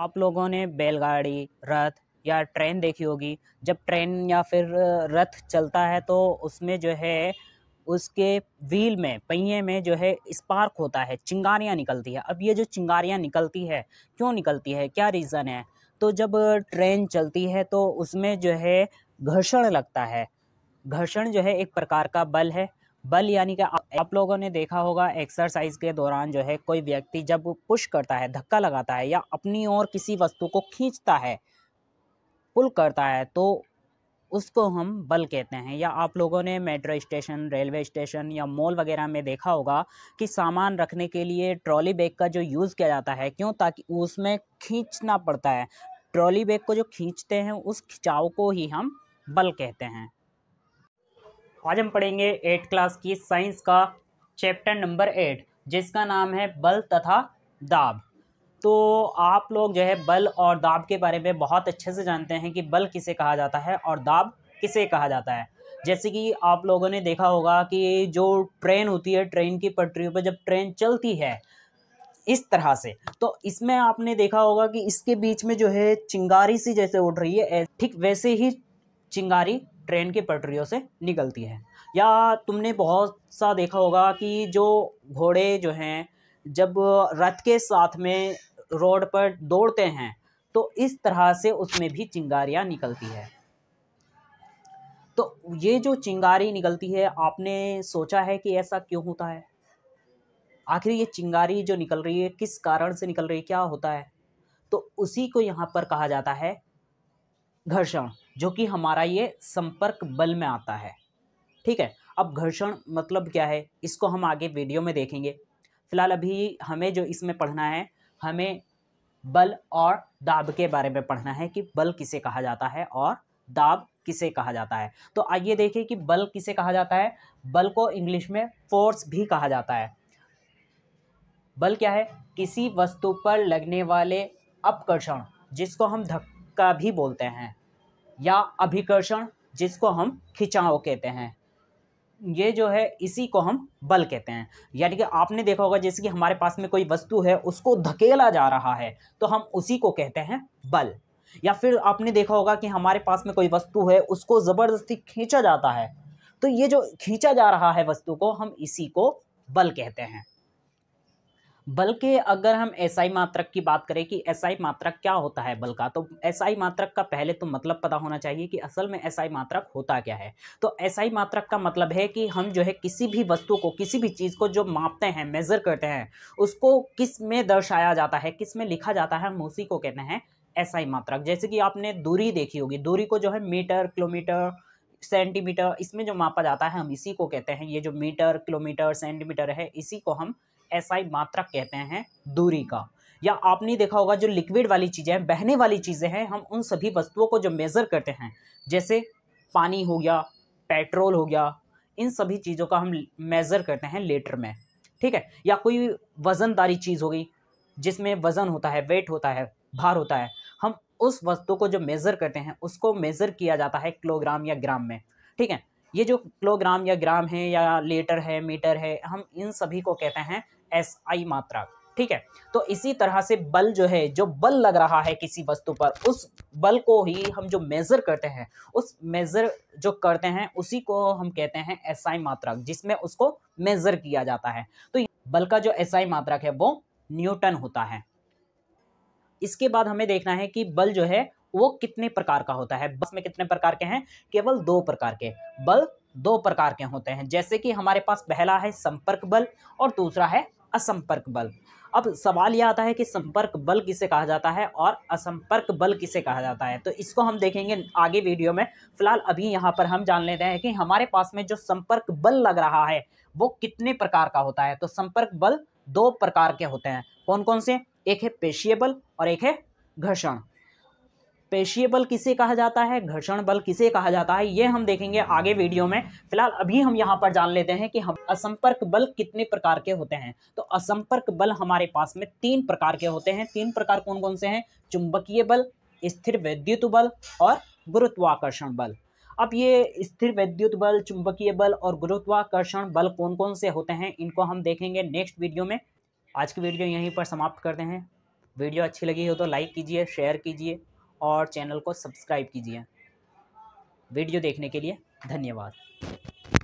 आप लोगों ने बैलगाड़ी रथ या ट्रेन देखी होगी जब ट्रेन या फिर रथ चलता है तो उसमें जो है उसके व्हील में पहिए में जो है स्पार्क होता है चिंगारियाँ निकलती है अब ये जो चिंगारियाँ निकलती है क्यों निकलती है क्या रीज़न है तो जब ट्रेन चलती है तो उसमें जो है घर्षण लगता है घर्षण जो है एक प्रकार का बल है बल यानी कि आप लोगों ने देखा होगा एक्सरसाइज के दौरान जो है कोई व्यक्ति जब पुश करता है धक्का लगाता है या अपनी ओर किसी वस्तु को खींचता है पुल करता है तो उसको हम बल कहते हैं या आप लोगों ने मेट्रो स्टेशन रेलवे स्टेशन या मॉल वगैरह में देखा होगा कि सामान रखने के लिए ट्रॉली बैग का जो यूज़ किया जाता है क्यों ताकि उसमें खींचना पड़ता है ट्रॉली बैग को जो खींचते हैं उस खिंचाव को ही हम बल कहते हैं आज हम पढ़ेंगे एट क्लास की साइंस का चैप्टर नंबर एट जिसका नाम है बल तथा दाब तो आप लोग जो है बल और दाब के बारे में बहुत अच्छे से जानते हैं कि बल किसे कहा जाता है और दाब किसे कहा जाता है जैसे कि आप लोगों ने देखा होगा कि जो ट्रेन होती है ट्रेन की पटरियों पर जब ट्रेन चलती है इस तरह से तो इसमें आपने देखा होगा कि इसके बीच में जो है चिंगारी सी जैसे उठ रही है ठीक वैसे ही चिंगारी ट्रेन के पटरियों से निकलती है या तुमने बहुत सा देखा होगा कि जो घोड़े जो हैं जब रथ के साथ में रोड पर दौड़ते हैं तो इस तरह से उसमें भी चिंगारियाँ निकलती है तो ये जो चिंगारी निकलती है आपने सोचा है कि ऐसा क्यों होता है आखिर ये चिंगारी जो निकल रही है किस कारण से निकल रही है क्या होता है तो उसी को यहाँ पर कहा जाता है घर्षण जो कि हमारा ये संपर्क बल में आता है ठीक है अब घर्षण मतलब क्या है इसको हम आगे वीडियो में देखेंगे फिलहाल अभी हमें जो इसमें पढ़ना है हमें बल और दाब के बारे में पढ़ना है कि बल किसे कहा जाता है और दाब किसे कहा जाता है तो आइए देखें कि बल किसे कहा जाता है बल को इंग्लिश में फोर्स भी कहा जाता है बल क्या है किसी वस्तु पर लगने वाले अपकर्षण जिसको हम धक्का भी बोलते हैं या अभिकर्षण जिसको हम खिंचाव कहते हैं ये जो है इसी को हम बल कहते हैं यानी कि आपने देखा होगा जैसे कि हमारे पास में कोई वस्तु है उसको धकेला जा रहा है तो हम उसी को कहते हैं बल या फिर आपने देखा होगा कि हमारे पास में कोई वस्तु है उसको ज़बरदस्ती खींचा जाता है तो ये जो खींचा जा रहा है वस्तु को हम इसी को बल कहते हैं बल्कि अगर हम एसआई मात्रक की बात करें कि एसआई मात्रक क्या होता है बल का तो एसआई मात्रक का पहले तो मतलब पता होना चाहिए कि असल में एसआई मात्रक होता क्या है तो एसआई मात्रक का मतलब है कि हम जो है किसी भी वस्तु को किसी भी चीज़ को जो मापते हैं मेज़र करते हैं उसको किस में दर्शाया जाता है किस में लिखा जाता है हम उसी को कहते हैं एसआई मात्रक जैसे कि आपने दूरी देखी होगी दूरी को जो है मीटर किलोमीटर सेंटीमीटर इसमें जो मापा जाता है हम इसी को कहते हैं ये जो मीटर किलोमीटर सेंटीमीटर है इसी को हम एसआई मात्रक कहते हैं दूरी का या आपने देखा होगा जो लिक्विड वाली चीज़ें हैं बहने वाली चीज़ें हैं हम उन सभी वस्तुओं को जो मेज़र करते हैं जैसे पानी हो गया पेट्रोल हो गया इन सभी चीज़ों का हम मेज़र करते हैं लीटर में ठीक है या कोई वज़नदारी चीज़ हो गई जिसमें वज़न होता है वेट होता है भार होता है हम उस वस्तु को जो मेज़र करते हैं उसको मेज़र किया जाता है किलोग्राम या ग्राम में ठीक है ये जो किलोग्राम या ग्राम है या लीटर है मीटर है हम इन सभी को कहते हैं एस आई मात्रा ठीक है तो इसी तरह से बल जो है जो बल लग रहा है किसी वस्तु पर उस बल को ही हम जो मेज़र करते हैं उस मेज़र जो करते हैं उसी को हम कहते हैं एस आई मात्रा जिसमें उसको मेज़र किया जाता है तो बल का जो एस आई मात्रक है वो न्यूटन होता है इसके बाद हमें देखना है कि बल जो है वो कितने प्रकार का होता है बस में कितने प्रकार के हैं केवल दो प्रकार के बल दो प्रकार के होते हैं जैसे कि हमारे पास पहला है संपर्क बल और दूसरा है असंपर्क बल अब सवाल यह आता है कि संपर्क बल किसे कहा जाता है और असंपर्क बल किसे कहा जाता है तो इसको हम देखेंगे आगे वीडियो में फिलहाल अभी यहाँ पर हम जान लेते हैं कि हमारे पास में जो संपर्क बल लग रहा है वो कितने प्रकार का होता है तो संपर्क बल दो प्रकार के होते हैं कौन कौन से एक है पेशीय बल और एक है घर्षण पेशीय बल किसे कहा जाता है घर्षण बल किसे कहा जाता है ये हम देखेंगे आगे वीडियो में फिलहाल अभी हम यहाँ पर जान लेते हैं कि हम असंपर्क बल कितने प्रकार के होते हैं तो असंपर्क बल हमारे पास में तीन प्रकार के होते हैं तीन प्रकार कौन कौन से हैं चुंबकीय बल स्थिर वैद्युत बल और गुरुत्वाकर्षण बल अब ये स्थिर वैद्युत बल चुंबकीय बल और गुरुत्वाकर्षण बल कौन कौन से होते हैं इनको हम देखेंगे नेक्स्ट वीडियो में आज की वीडियो यहीं पर समाप्त करते हैं वीडियो अच्छी लगी हो तो लाइक कीजिए शेयर कीजिए और चैनल को सब्सक्राइब कीजिए वीडियो देखने के लिए धन्यवाद